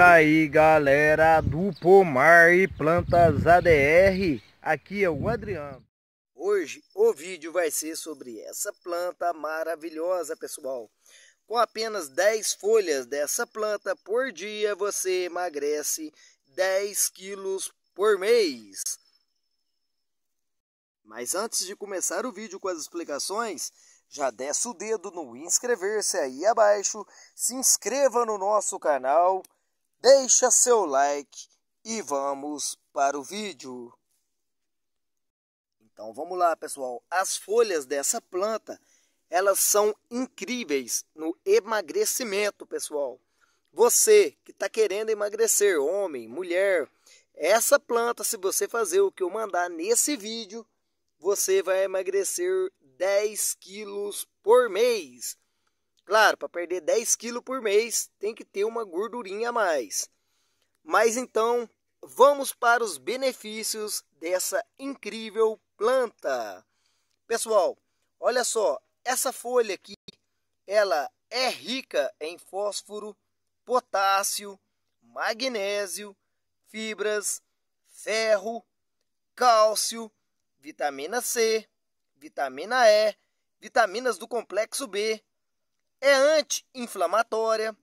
aí galera do Pomar e Plantas ADR, aqui é o Adriano. Hoje o vídeo vai ser sobre essa planta maravilhosa pessoal. Com apenas 10 folhas dessa planta por dia você emagrece 10 quilos por mês. Mas antes de começar o vídeo com as explicações, já desce o dedo no inscrever-se aí abaixo, se inscreva no nosso canal deixa seu like e vamos para o vídeo. Então vamos lá, pessoal. As folhas dessa planta, elas são incríveis no emagrecimento, pessoal. Você que está querendo emagrecer, homem, mulher, essa planta, se você fazer o que eu mandar nesse vídeo, você vai emagrecer 10 quilos por mês. Claro, para perder 10 quilos por mês tem que ter uma gordurinha a mais. Mas então, vamos para os benefícios dessa incrível planta. Pessoal, olha só, essa folha aqui, ela é rica em fósforo, potássio, magnésio, fibras, ferro, cálcio, vitamina C, vitamina E, vitaminas do complexo B, é anti-inflamatória,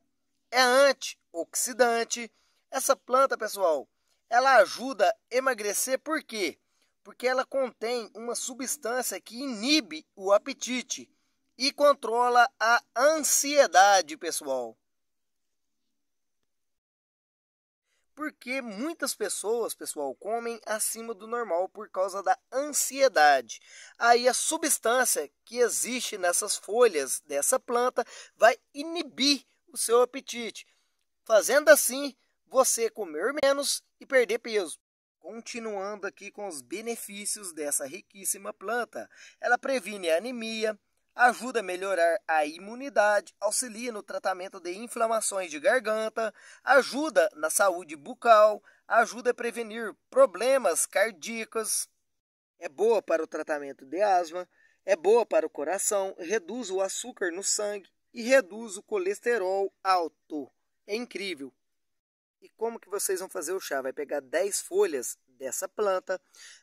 é antioxidante. Essa planta, pessoal, ela ajuda a emagrecer por quê? Porque ela contém uma substância que inibe o apetite e controla a ansiedade, pessoal. porque muitas pessoas, pessoal, comem acima do normal por causa da ansiedade. Aí a substância que existe nessas folhas dessa planta vai inibir o seu apetite, fazendo assim você comer menos e perder peso. Continuando aqui com os benefícios dessa riquíssima planta, ela previne a anemia, ajuda a melhorar a imunidade, auxilia no tratamento de inflamações de garganta, ajuda na saúde bucal, ajuda a prevenir problemas cardíacos, é boa para o tratamento de asma, é boa para o coração, reduz o açúcar no sangue e reduz o colesterol alto. É incrível. E como que vocês vão fazer o chá? Vai pegar 10 folhas dessa planta,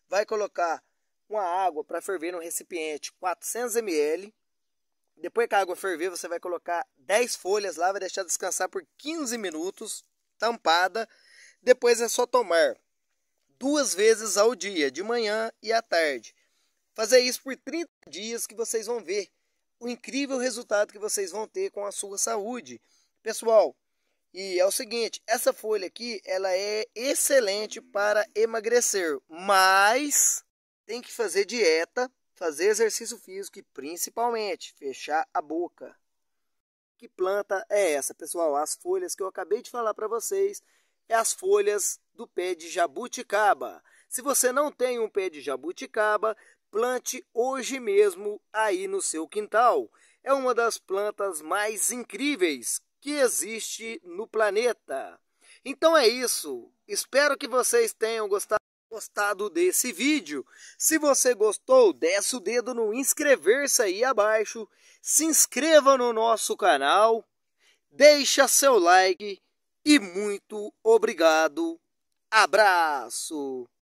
vai colocar uma água para ferver no recipiente 400 ml, depois que a água ferver, você vai colocar 10 folhas lá, vai deixar descansar por 15 minutos, tampada. Depois é só tomar duas vezes ao dia, de manhã e à tarde. Fazer isso por 30 dias que vocês vão ver o incrível resultado que vocês vão ter com a sua saúde. Pessoal, e é o seguinte, essa folha aqui, ela é excelente para emagrecer, mas tem que fazer dieta fazer exercício físico e principalmente fechar a boca. Que planta é essa, pessoal? As folhas que eu acabei de falar para vocês é as folhas do pé de jabuticaba. Se você não tem um pé de jabuticaba, plante hoje mesmo aí no seu quintal. É uma das plantas mais incríveis que existe no planeta. Então é isso. Espero que vocês tenham gostado gostado desse vídeo. Se você gostou, desce o dedo no inscrever-se aí abaixo, se inscreva no nosso canal, deixa seu like e muito obrigado. Abraço!